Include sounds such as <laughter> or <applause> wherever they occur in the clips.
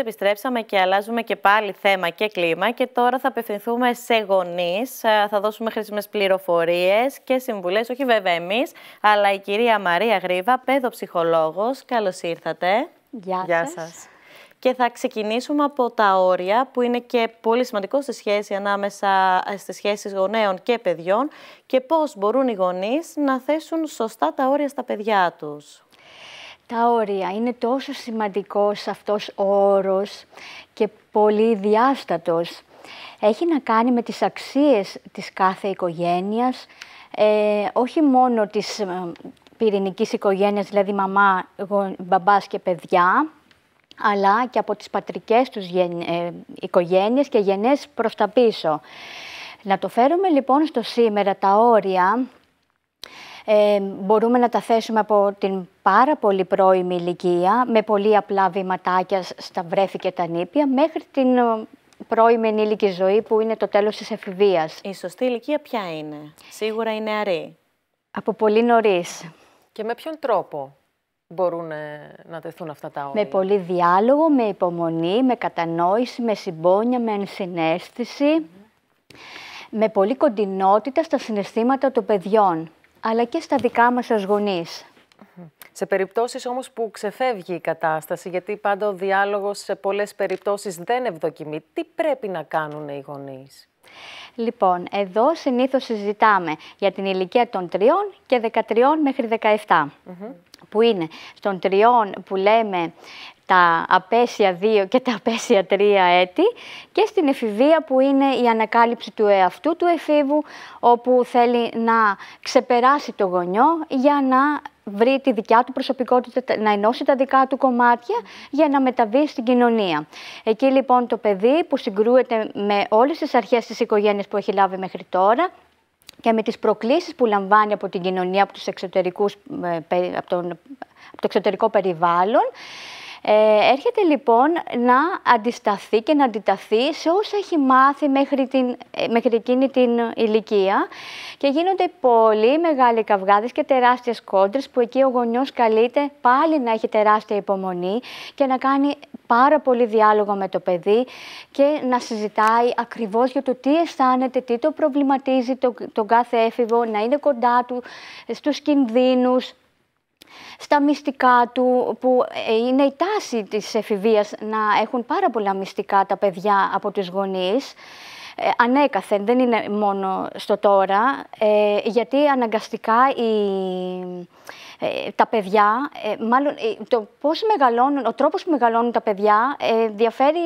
Επιστρέψαμε και αλλάζουμε και πάλι θέμα και κλίμα και τώρα θα απευθυνθούμε σε γονείς, ε, θα δώσουμε χρήσιμες πληροφορίες και συμβουλές, όχι βέβαια εμείς, αλλά η κυρία Μαρία Γρίβα, παιδοψυχολόγος. Καλώς ήρθατε. Γεια, Γεια σας. Και θα ξεκινήσουμε από τα όρια που είναι και πολύ σημαντικό στη σχέση ανάμεσα ε, στις σχέσεις γονέων και παιδιών και πώς μπορούν οι γονείς να θέσουν σωστά τα όρια στα παιδιά τους τα όρια. Είναι τόσο σημαντικός αυτός ο όρος και πολύ διάστατος. Έχει να κάνει με τις αξίες της κάθε οικογένειας, ε, όχι μόνο της ε, πυρηνικής οικογένειας, δηλαδή μαμά, μπαμπάς και παιδιά, αλλά και από τις πατρικές τους γεν, ε, οικογένειες και γενές προς τα πίσω. Να το φέρουμε λοιπόν στο σήμερα τα όρια ε, μπορούμε να τα θέσουμε από την πάρα πολύ πρώιμη ηλικία, με πολύ απλά βηματάκια στα βρέφη και τα νήπια, μέχρι την ε, πρώιμη ενήλικη ζωή που είναι το τέλος της εφηβείας. Η σωστή ηλικία ποια είναι, σίγουρα είναι νεαρή. Από πολύ νωρίς. Και με ποιον τρόπο μπορούν ε, να τεθούν αυτά τα όρια. Με πολύ διάλογο, με υπομονή, με κατανόηση, με συμπόνια, με ενσυναίσθηση, με πολύ κοντινότητα στα συναισθήματα των παιδιών αλλά και στα δικά μας ως γονείς. Σε περιπτώσεις όμως που ξεφεύγει η κατάσταση, γιατί πάντα ο διάλογος σε πολλές περιπτώσεις δεν ευδοκιμεί, τι πρέπει να κάνουν οι γονείς. Λοιπόν, εδώ συνήθως συζητάμε για την ηλικία των τριών και 13 μέχρι 17. Που είναι στον τριών που λέμε τα απέσια δύο και τα απέσια τρία έτη και στην εφηβεία που είναι η ανακάλυψη του εαυτού του εφήβου όπου θέλει να ξεπεράσει το γονιό για να βρει τη δικιά του προσωπικότητα, να ενώσει τα δικά του κομμάτια για να μεταβεί στην κοινωνία. Εκεί λοιπόν το παιδί που συγκρούεται με όλες τις αρχές της οικογένειας που έχει λάβει μέχρι τώρα, και με τις προκλήσεις που λαμβάνει από την κοινωνία, από, τους εξωτερικούς, ε, από, τον, από το εξωτερικό περιβάλλον, ε, έρχεται λοιπόν να αντισταθεί και να αντιταθεί σε όσα έχει μάθει μέχρι, την, ε, μέχρι εκείνη την ηλικία και γίνονται πολύ μεγάλοι καυγάδες και τεράστιες κόντρες που εκεί ο γονιός καλείται πάλι να έχει τεράστια υπομονή και να κάνει πάρα πολύ διάλογο με το παιδί και να συζητάει ακριβώς για το τι αισθάνεται, τι το προβληματίζει τον κάθε έφηβο, να είναι κοντά του, στους κινδύνους, στα μυστικά του, που ε, είναι η τάση της εφηβείας να έχουν πάρα πολλά μυστικά τα παιδιά από τους γονείς. Ε, ανέκαθεν, δεν είναι μόνο στο τώρα, ε, γιατί αναγκαστικά τα παιδιά, μάλλον το πώς μεγαλώνουν, ο τρόπος που μεγαλώνουν τα παιδιά διαφέρει,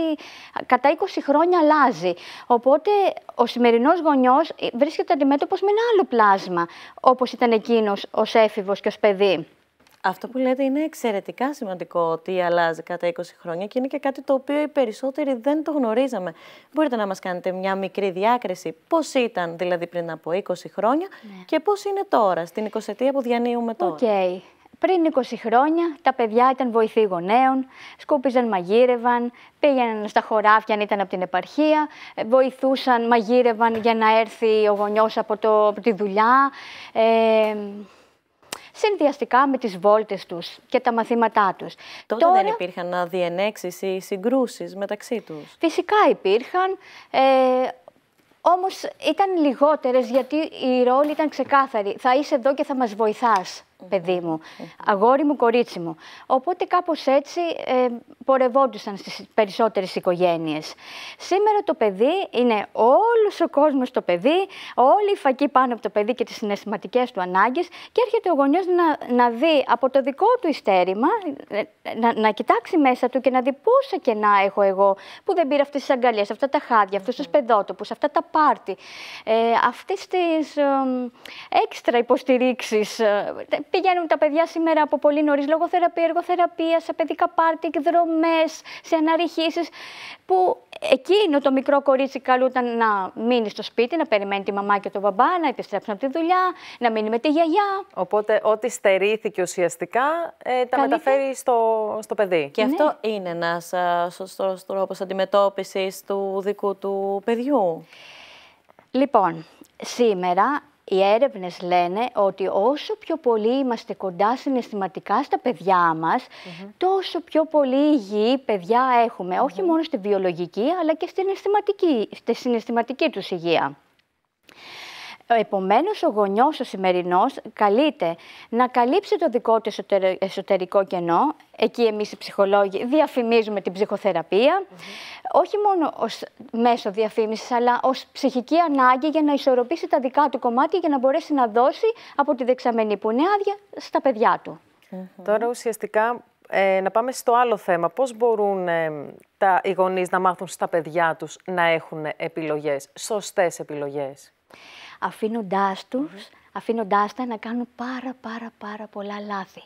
κατά 20 χρόνια αλλάζει. Οπότε ο σημερινός γονιός βρίσκεται αντιμέτωπος με ένα άλλο πλάσμα, όπως ήταν εκείνος ως έφηβος και ως παιδί. Αυτό που λέτε είναι εξαιρετικά σημαντικό ότι αλλάζει κατά 20 χρόνια και είναι και κάτι το οποίο οι περισσότεροι δεν το γνωρίζαμε. Μπορείτε να μας κάνετε μια μικρή διάκριση πώς ήταν δηλαδή πριν από 20 χρόνια ναι. και πώς είναι τώρα, στην 20 η που διανύουμε τώρα. Okay. Πριν 20 χρόνια τα παιδιά ήταν βοηθοί γονέων, σκούπιζαν, μαγείρευαν, πήγαιναν στα χωράφια αν ήταν από την επαρχία, βοηθούσαν, μαγείρευαν για να έρθει ο γονιός από, το, από τη δουλειά. Ε, συνδυαστικά με τις βόλτες τους και τα μαθήματά τους. Τότε δεν υπήρχαν αδιενέξεις ή συγκρούσεις μεταξύ τους. Φυσικά υπήρχαν. Ε, όμως ήταν λιγότερες γιατί η ρόλη ήταν ξεκάθαρη. Θα είσαι εδώ και θα μας βοηθάς παιδί μου, αγόρι μου, κορίτσι μου. Οπότε κάπως έτσι ε, πορευόντουσαν στις περισσότερες οικογένειες. Σήμερα το παιδί είναι όλος ο κόσμος το παιδί, όλη η φακή πάνω από το παιδί και τις συναισθηματικές του ανάγκες και έρχεται ο γονιός να, δει από το δικό του ιστέρημα, ε, να, κοιτάξει μέσα του και να δει πόσα κενά έχω εγώ που δεν πήρα αυτές τις αγκαλιές, αυτά τα χάδια, αυτούς τους παιδότοπους, αυτά τα πάρτι, ε, αυτές τις έξτρα υποστηρίξεις, ε, πηγαίνουν τα παιδιά σήμερα από πολύ νωρίς λογοθεραπεία, εργοθεραπείας, σε παιδικά πάρτι, εκδρομές, σε αναρριχήσεις. Που εκείνο το μικρό κορίτσι καλούταν να μείνει στο σπίτι, να περιμένει τη μαμά και τον μπαμπά, να επιστρέψουν από τη δουλειά, να μείνει με τη γιαγιά. Οπότε, ό,τι στερήθηκε ουσιαστικά ε, τα μεταφέρει στο, στο παιδί. Και αυτό ναι. είναι ένας ε, σωστός τρόπος αντιμετώπισης του δικού του παιδιού. Λοιπόν, σήμερα οι έρευνες λένε ότι όσο πιο πολύ είμαστε κοντά συναισθηματικά στα παιδιά μας, τόσο πιο πολύ υγιή παιδιά έχουμε, όχι μόνο στη βιολογική, αλλά και στη συναισθηματική, στη συναισθηματική τους υγεία. Επομένως, ο γονιός ο σημερινός καλείται να καλύψει το δικό του εσωτερικό κενό. Εκεί εμείς οι ψυχολόγοι διαφημίζουμε την ψυχοθεραπεια όχι μόνο ως μέσο διαφήμισης, αλλά ως ψυχική ανάγκη για να ισορροπήσει τα δικά του κομμάτια για να μπορέσει να δώσει από τη δεξαμενή που είναι άδεια στα παιδιά του. Τώρα ουσιαστικά ε, να πάμε στο άλλο θέμα. Πώς μπορούν ε, τα, οι γονείς να μάθουν στα παιδιά τους να έχουν επιλογές, σωστές επιλογές αφήνοντάς τους, mm-hmm. τα να κάνουν πάρα πάρα πάρα πολλά λάθη.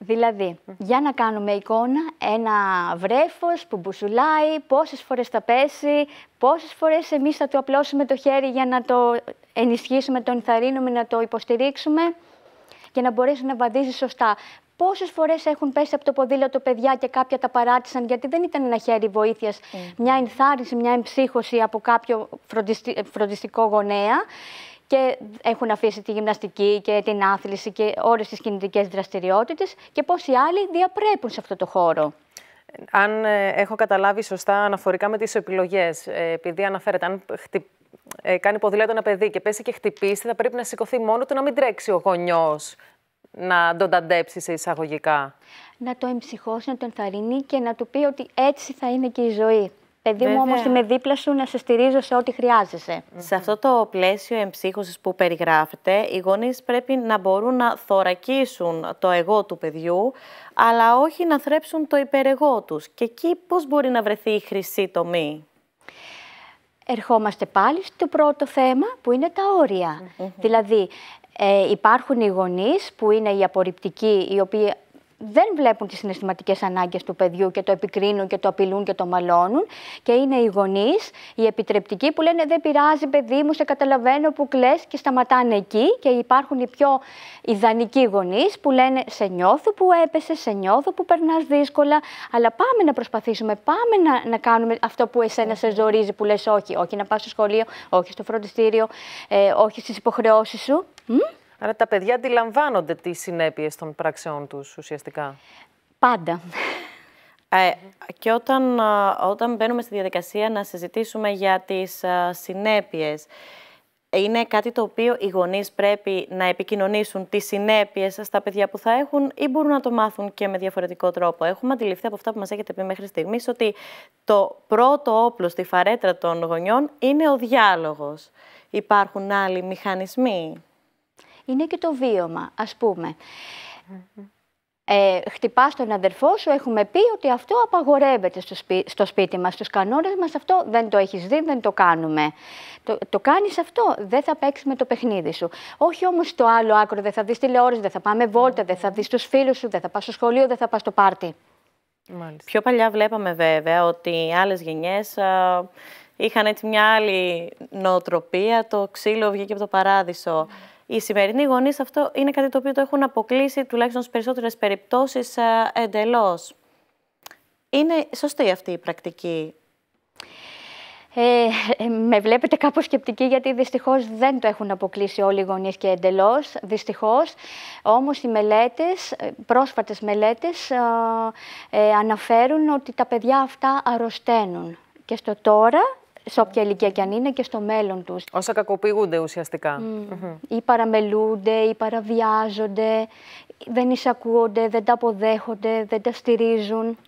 Δηλαδή, για να κάνουμε εικόνα, ένα βρέφος που μπουσουλάει, πόσες φορές θα πέσει, πόσες φορές εμείς θα του απλώσουμε το χέρι για να το ενισχύσουμε, το ενθαρρύνουμε, να το υποστηρίξουμε και να μπορέσει να βαδίζει σωστά. Πόσες φορές έχουν πέσει από το ποδήλατο παιδιά και κάποια τα παράτησαν γιατί δεν ήταν ένα χέρι βοήθειας, ε. μια ενθάρρυνση, μια εμψύχωση από κάποιο φροντιστικό γονέα. Και έχουν αφήσει τη γυμναστική και την άθληση και όλες τις κινητικές δραστηριότητες. Και πόσοι άλλοι διαπρέπουν σε αυτό το χώρο. Αν ε, έχω καταλάβει σωστά αναφορικά με τις επιλογές, ε, επειδή αναφέρεται, αν χτυ... κάνει ποδήλατο ένα παιδί και πέσει και χτυπήσει, θα πρέπει να σηκωθεί μόνο του να μην τρέξει ο γονιός να τον ταντέψει σε εισαγωγικά. Να το εμψυχώσει, να τον ενθαρρύνει και να του πει ότι έτσι θα είναι και η ζωή. Παιδί μου, όμως είμαι δίπλα σου να σε στηρίζω σε ό,τι χρειάζεσαι. Σε αυτό το πλαίσιο εμψύχωσης που περιγράφετε, οι γονείς πρέπει να μπορούν να θωρακίσουν το εγώ του παιδιού, αλλά όχι να θρέψουν το υπερεγό τους. Και εκεί πώς μπορεί να βρεθεί η χρυσή τομή. Ερχόμαστε πάλι στο πρώτο θέμα που είναι τα όρια. Mm ε, υπάρχουν οι γονείς που είναι οι απορριπτικοί, οι οποίοι δεν βλέπουν τις συναισθηματικές ανάγκες του παιδιού και το επικρίνουν και το απειλούν και το μαλώνουν και είναι οι γονείς, οι επιτρεπτικοί που λένε δεν πειράζει παιδί μου, σε καταλαβαίνω που κλαις και σταματάνε εκεί και υπάρχουν οι πιο ιδανικοί γονείς που λένε σε νιώθω που έπεσε, σε νιώθω που περνάς δύσκολα αλλά πάμε να προσπαθήσουμε, πάμε να, κάνουμε αυτό που εσένα σε ζορίζει που λες όχι, όχι να πας στο σχολείο, όχι στο φροντιστήριο, ε, όχι στις υποχρεώσεις σου Mm? Άρα τα παιδιά αντιλαμβάνονται τις συνέπειες των πράξεών τους ουσιαστικά. Πάντα. Ε, και όταν, όταν μπαίνουμε στη διαδικασία να συζητήσουμε για τις συνέπειες, είναι κάτι το οποίο οι γονείς πρέπει να επικοινωνήσουν τις συνέπειες στα παιδιά που θα έχουν ή μπορούν να το μάθουν και με διαφορετικό τρόπο. Έχουμε αντιληφθεί από αυτά που μας έχετε πει μέχρι στιγμής ότι το πρώτο όπλο στη φαρέτρα των γονιών είναι ο διάλογος. Υπάρχουν άλλοι μηχανισμοί είναι και το βίωμα, ας πουμε Ε, χτυπάς τον αδερφό σου, έχουμε πει ότι αυτό απαγορεύεται στο, στο σπίτι μας, στους κανόνες μας, αυτό δεν το έχεις δει, δεν το κάνουμε. Το, το κάνεις αυτό, δεν θα παίξει με το παιχνίδι σου. Όχι όμως το άλλο άκρο, δεν θα δεις τηλεόραση, δεν θα πάμε βόλτα, δεν θα δεις τους φίλους σου, δεν θα πας στο σχολείο, δεν θα πας στο πάρτι. Μάλιστα. Πιο παλιά βλέπαμε βέβαια ότι άλλες γενιές... Α, είχαν έτσι μια άλλη νοοτροπία, το ξύλο βγήκε από το παράδεισο. Οι σημερινοί γονείς αυτό είναι κάτι το οποίο το έχουν αποκλείσει τουλάχιστον στις περισσότερες περιπτώσεις ε, εντελώς. Είναι σωστή αυτή η πρακτική. Ε, με βλέπετε κάπως σκεπτική γιατί δυστυχώς δεν το έχουν αποκλείσει όλοι οι γονείς και εντελώς, δυστυχώς. Όμως οι μελέτες, ε, πρόσφατες μελέτες αναφέρουν ότι τα παιδιά αυτά αρρωσταίνουν. Και στο τώρα σε όποια ηλικία και αν είναι και στο μέλλον τους. Όσα κακοποιούνται ουσιαστικά. Ή παραμελούνται, ή παραβιάζονται, δεν εισακούονται, δεν τα αποδέχονται, δεν τα στηρίζουν.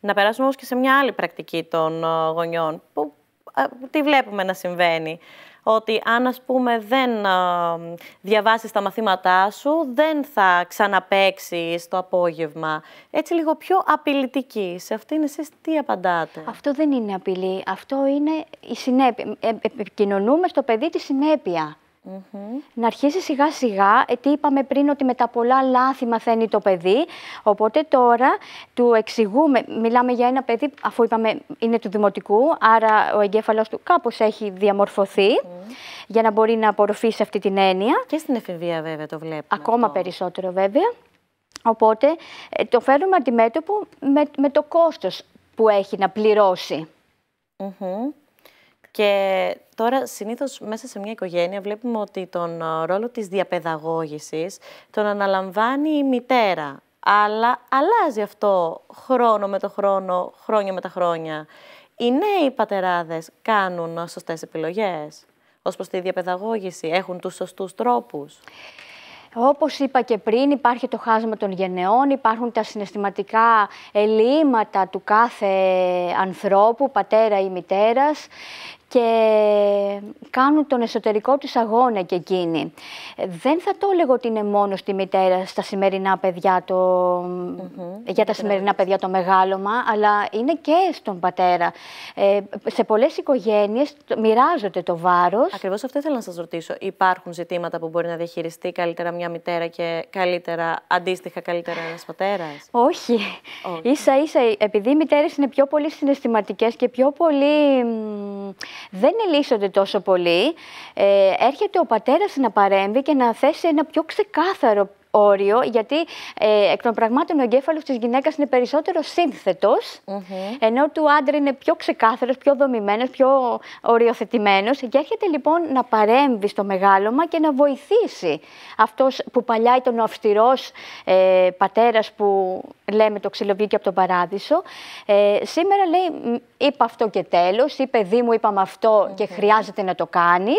Να περάσουμε όμως και σε μια άλλη πρακτική των ε, γονιών, που α, ε, βλέπουμε να συμβαίνει ότι αν ας πούμε δεν α, διαβάσεις τα μαθήματά σου, δεν θα ξαναπέξεις το απόγευμα. Έτσι λίγο πιο απειλητική. Σε αυτήν εσείς τι απαντάτε. Αυτό δεν είναι απειλή. Αυτό είναι η συνέπεια. Ε, επικοινωνούμε στο παιδί τη συνέπεια. Να αρχίσει σιγά σιγά, τι είπαμε πριν ότι με τα πολλά λάθη μαθαίνει το παιδί, οπότε τώρα του εξηγούμε, μιλάμε για ένα παιδί, αφού είπαμε είναι του δημοτικού, άρα ο εγκέφαλος του κάπως έχει διαμορφωθεί, για να μπορεί να απορροφήσει αυτή την έννοια. Και στην εφηβεία βέβαια το βλέπουμε. Ακόμα περισσότερο βέβαια. Οπότε ε, το φέρνουμε αντιμέτωπο με, με το κόστος που έχει να πληρωσει και τώρα συνήθως μέσα σε μια οικογένεια βλέπουμε ότι τον ε, ρόλο της διαπαιδαγώγησης τον αναλαμβάνει η μητέρα. Αλλά αλλάζει αυτό χρόνο με το χρόνο, χρόνια με τα χρόνια. Οι νέοι πατεράδες κάνουν σωστές επιλογές ως προς τη διαπαιδαγώγηση, έχουν τους σωστούς τρόπους. Όπως είπα και πριν, υπάρχει το χάσμα των γενεών, υπάρχουν τα συναισθηματικά ελλείμματα του κάθε ανθρώπου, πατέρα ή μητέρας και κάνουν τον εσωτερικό της αγώνα και εκείνη. Δεν θα το έλεγα ότι είναι μόνος στη μητέρα στα σημερινά παιδιά το... για τα σημερινά παιδιά το μεγάλωμα, αλλά είναι και στον πατέρα. Ε, σε πολλές οικογένειες μοιράζονται το βάρος. Ακριβώς αυτό ήθελα να σας ρωτήσω. Υπάρχουν ζητήματα που μπορεί να διαχειριστεί καλύτερα μια μητέρα και καλύτερα, αντίστοιχα καλύτερα καλύτερα ένα Όχι. Όχι. Ίσα ίσα, επειδή οι μητέρες είναι πιο πολύ συναισθηματικές και πιο πολύ δεν ελίσσονται τόσο πολύ, ε, έρχεται ο πατέρας να παρέμβει και να θέσει ένα πιο ξεκάθαρο όριο, γιατί ε, εκ των πραγμάτων ο εγκέφαλος της γυναίκας είναι περισσότερο σύνθετος, ενώ του άντρα είναι πιο ξεκάθαρος, πιο δομημένος, πιο οριοθετημένος. Και έρχεται λοιπόν να παρέμβει στο μεγάλωμα και να βοηθήσει αυτός που παλιά ήταν ο αυστηρός ε, πατέρας που λέμε το ξυλοβγήκε από τον παράδεισο. Ε, σήμερα λέει, είπα αυτό και τέλος, είπε παιδί μου, είπαμε αυτό και χρειάζεται να το κάνεις.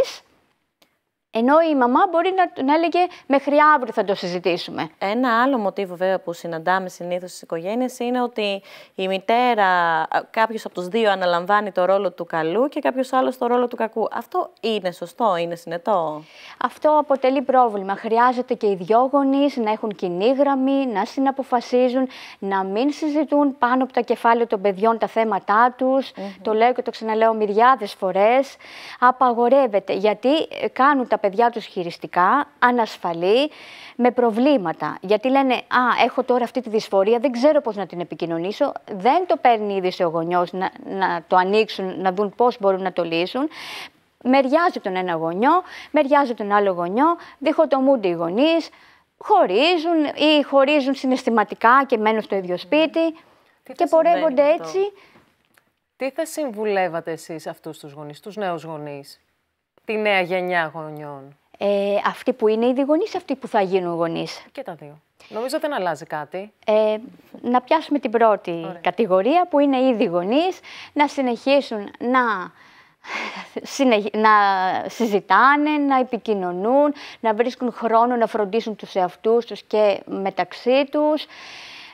Ενώ η μαμά μπορεί να, να έλεγε μέχρι αύριο θα το συζητήσουμε. Ένα άλλο μοτίβο βέβαια που συναντάμε συνήθως στις οικογένειες είναι ότι η μητέρα, κάποιος από τους δύο αναλαμβάνει το ρόλο του καλού και κάποιος άλλος το ρόλο του κακού. Αυτό είναι σωστό, είναι συνετό. Αυτό αποτελεί πρόβλημα. Χρειάζεται και οι δυο γονείς να έχουν κοινή γραμμή, να συναποφασίζουν, να μην συζητούν πάνω από τα κεφάλαια των παιδιών τα θέματα τους. Mm -hmm. Το λέω και το ξαναλέω μυριάδες φορές. Απαγορεύεται γιατί ε, κάνουν τα παιδιά τους χειριστικά, ανασφαλή, με προβλήματα. Γιατί λένε, α, έχω τώρα αυτή τη δυσφορία, δεν ξέρω πώς να την επικοινωνήσω, δεν το παίρνει ήδη ο γονιός να, το ανοίξουν, να δουν πώς μπορούν να το λύσουν. Μεριάζει τον ένα γονιό, μεριάζει τον άλλο γονιό, διχοτομούνται οι γονείς, χωρίζουν ή χωρίζουν συναισθηματικά και μένουν στο ίδιο ναι. σπίτι και πορεύονται έτσι. Τι θα συμβουλεύατε εσείς αυτούς τους γονείς, τους νέους γονείς τη νέα γενιά γονιών. Ε, αυτοί που είναι ήδη γονείς, αυτοί που θα γίνουν γονείς. Και τα δύο. Νομίζω δεν αλλάζει κάτι. Ε, να πιάσουμε την πρώτη κατηγορία που είναι ήδη γονείς, να συνεχίσουν να να συζητάνε, να επικοινωνούν, να βρίσκουν χρόνο να φροντίσουν τους εαυτούς τους και μεταξύ τους.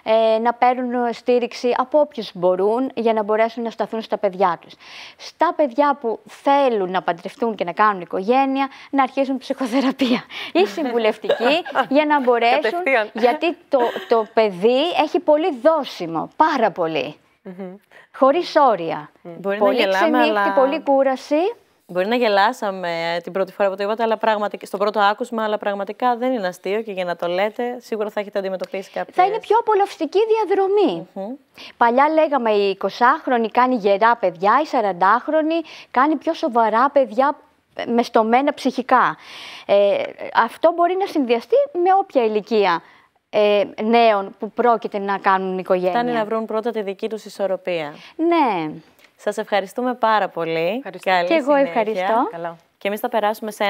Ε, να παίρνουν στήριξη από όποιους μπορούν για να μπορέσουν να σταθούν στα παιδιά τους. Στα παιδιά που θέλουν να παντρευτούν και να κάνουν οικογένεια, να αρχίσουν ψυχοθεραπεία ή συμβουλευτική <laughs> για να μπορέσουν, γιατί το, το παιδί έχει πολύ δόσιμο, πάρα πολύ. Χωρίς όρια. πολύ πολύ κούραση. Μπορεί να γελάσαμε την πρώτη φορά που το είπατε, αλλά πραγματικά, στο πρώτο άκουσμα, αλλά πραγματικά δεν είναι αστείο και για να το λέτε, σίγουρα θα έχετε αντιμετωπίσει κάποιες... Θα είναι πιο απολαυστική διαδρομή. Παλιά λέγαμε οι 20χρονη κάνει γερά παιδιά, οι 40χρονη κάνει πιο σοβαρά παιδιά ε, με στομένα ψυχικά. Ε, αυτό μπορεί να συνδυαστεί με όποια ηλικία ε, νέων που πρόκειται να κάνουν οικογένεια. Φτάνει να βρουν πρώτα τη δική τους ισορροπία. Ναι. Σας ευχαριστούμε πάρα πολύ. Ευχαριστώ. Καλή και εγώ ευχαριστώ. Καλό. Και εμείς θα περάσουμε σε ένα...